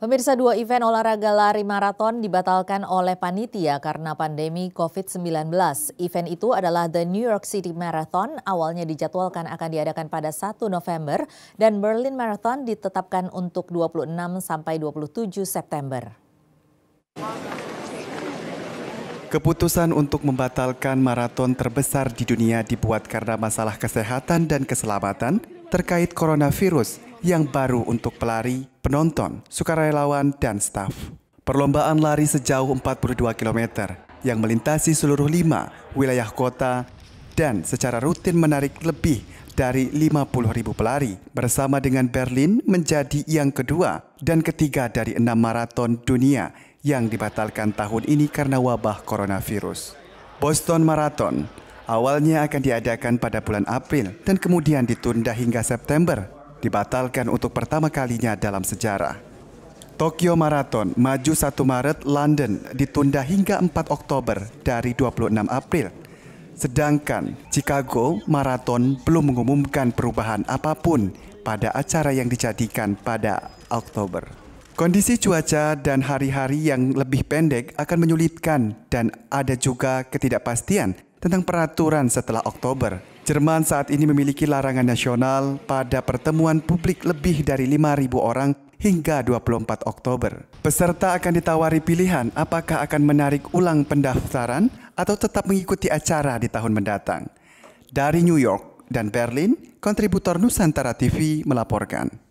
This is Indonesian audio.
Pemirsa dua event olahraga lari maraton dibatalkan oleh panitia karena pandemi COVID-19. Event itu adalah The New York City Marathon, awalnya dijadwalkan akan diadakan pada 1 November dan Berlin Marathon ditetapkan untuk 26 sampai 27 September. Keputusan untuk membatalkan maraton terbesar di dunia dibuat karena masalah kesehatan dan keselamatan terkait coronavirus yang baru untuk pelari, penonton, sukarelawan, dan staf. Perlombaan lari sejauh 42 km yang melintasi seluruh lima wilayah kota dan secara rutin menarik lebih dari ribu pelari bersama dengan Berlin menjadi yang kedua dan ketiga dari enam maraton dunia yang dibatalkan tahun ini karena wabah coronavirus. Boston Marathon awalnya akan diadakan pada bulan April dan kemudian ditunda hingga September dibatalkan untuk pertama kalinya dalam sejarah. Tokyo Marathon maju 1 Maret, London ditunda hingga 4 Oktober dari 26 April. Sedangkan Chicago Marathon belum mengumumkan perubahan apapun pada acara yang dijadikan pada Oktober. Kondisi cuaca dan hari-hari yang lebih pendek akan menyulitkan dan ada juga ketidakpastian tentang peraturan setelah Oktober Jerman saat ini memiliki larangan nasional pada pertemuan publik lebih dari 5.000 orang hingga 24 Oktober. Peserta akan ditawari pilihan apakah akan menarik ulang pendaftaran atau tetap mengikuti acara di tahun mendatang. Dari New York dan Berlin, kontributor Nusantara TV melaporkan.